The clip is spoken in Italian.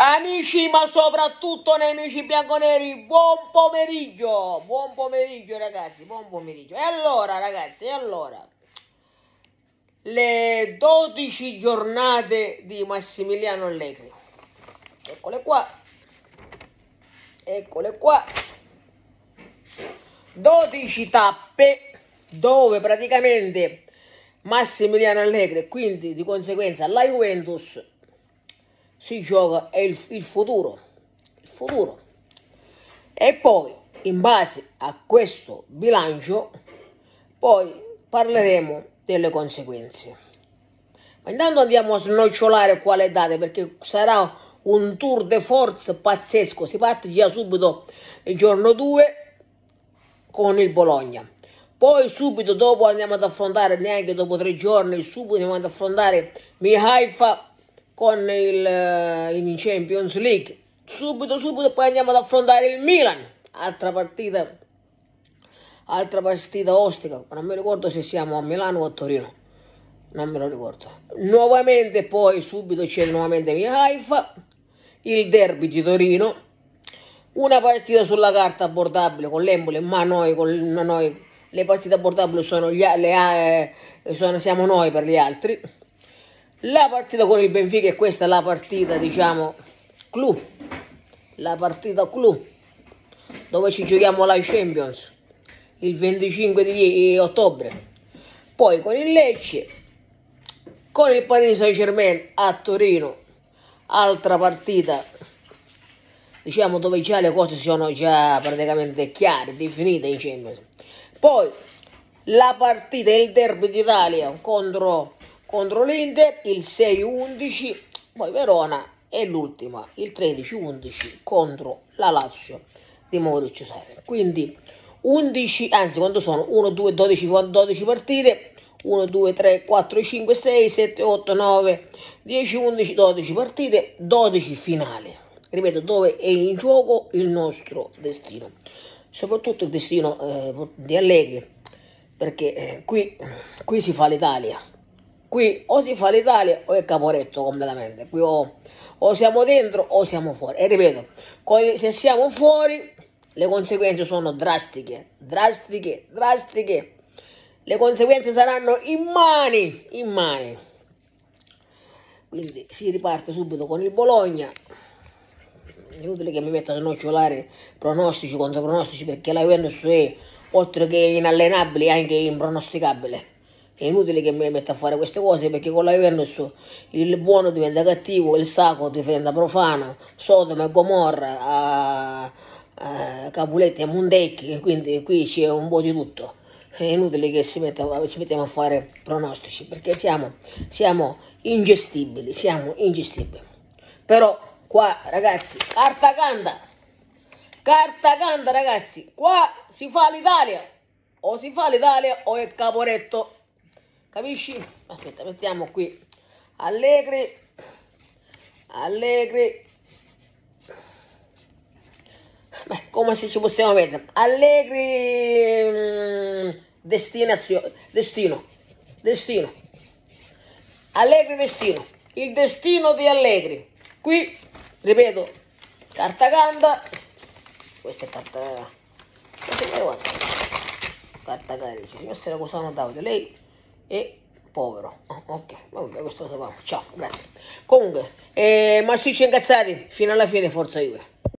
Amici, ma soprattutto nemici bianconeri, buon pomeriggio, buon pomeriggio ragazzi, buon pomeriggio. E allora ragazzi, e allora, le 12 giornate di Massimiliano Allegri, eccole qua, eccole qua, 12 tappe dove praticamente Massimiliano Allegri, quindi di conseguenza la Juventus si gioca è il, il futuro. Il futuro. E poi, in base a questo bilancio, poi parleremo delle conseguenze. Ma intanto andiamo a snocciolare quale date, perché sarà un tour de force pazzesco. Si parte già subito il giorno 2 con il Bologna. Poi subito dopo andiamo ad affrontare, neanche dopo tre giorni, subito andiamo ad affrontare Mihaifa con il, eh, in Champions League. Subito, subito poi andiamo ad affrontare il Milan, altra partita, altra partita ostica, non mi ricordo se siamo a Milano o a Torino, non me lo ricordo. Nuovamente poi subito c'è nuovamente Mia Haifa, il derby di Torino, una partita sulla carta abbordabile con l'Embole, ma noi, con, noi, le partite abbordabili sono, gli, le, eh, sono siamo noi per gli altri la partita con il Benfica e questa è la partita, diciamo, clou. La partita clou. Dove ci giochiamo la Champions. Il 25 di eh, ottobre. Poi con il Lecce. Con il Paris Saint-Germain a Torino. Altra partita. Diciamo dove già le cose sono già praticamente chiare, definite in Champions. Poi la partita, il derby d'Italia contro contro l'Inter, il 6-11, poi Verona e l'ultima, il 13-11 contro la Lazio di Maurizio Sarri. Quindi 11, anzi quando sono 1, 2, 12, 12 partite, 1, 2, 3, 4, 5, 6, 7, 8, 9, 10, 11, 12 partite, 12 finali. Ripeto, dove è in gioco il nostro destino, soprattutto il destino eh, di Allegri, perché eh, qui, qui si fa l'Italia, Qui o si fa l'Italia o è caporetto completamente. Qui o, o siamo dentro o siamo fuori. E ripeto, se siamo fuori le conseguenze sono drastiche, drastiche, drastiche. Le conseguenze saranno immani, immani. Quindi si riparte subito con il Bologna. Inutile che mi metta a nocciolare pronostici contro pronostici perché la Juventus è oltre che inallenabile anche impronosticabile. È inutile che mi metta a fare queste cose perché con la Juventus il buono diventa cattivo, il sacco diventa profano, Sodoma e Gomorra, a, a Capuletti e Mondecchi, quindi qui c'è un po' di tutto. È inutile che metta, ci mettiamo a fare pronostici perché siamo, siamo ingestibili, siamo ingestibili. Però qua ragazzi, carta canta, carta canta ragazzi, qua si fa l'Italia, o si fa l'Italia o è caporetto capisci? Aspetta, mettiamo qui Allegri, Allegri, Beh, come se ci possiamo mettere, Allegri mm, destinazione, destino, destino, Allegri destino, il destino di Allegri, qui, ripeto, carta ganda, questa è carta, questa è carta ganda, signor Sera Cosano Davide, lei e povero. Ah, ok, vabbè, questo lo Ciao, grazie. Comunque, eh, massicci incazzati, fino alla fine, forza Juve.